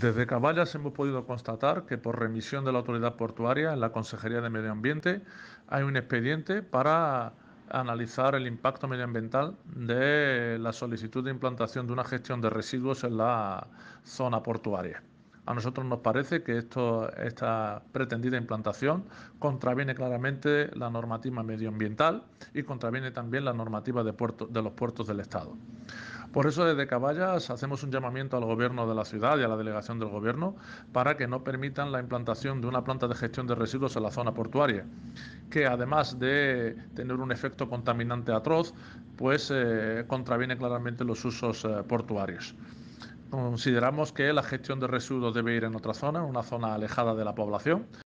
Desde Caballas hemos podido constatar que por remisión de la autoridad portuaria en la Consejería de Medio Ambiente hay un expediente para analizar el impacto medioambiental de la solicitud de implantación de una gestión de residuos en la zona portuaria. A nosotros nos parece que esto, esta pretendida implantación contraviene claramente la normativa medioambiental y contraviene también la normativa de los puertos del Estado. Por eso desde Caballas hacemos un llamamiento al gobierno de la ciudad y a la delegación del gobierno para que no permitan la implantación de una planta de gestión de residuos en la zona portuaria, que además de tener un efecto contaminante atroz, pues eh, contraviene claramente los usos eh, portuarios. Consideramos que la gestión de residuos debe ir en otra zona, en una zona alejada de la población,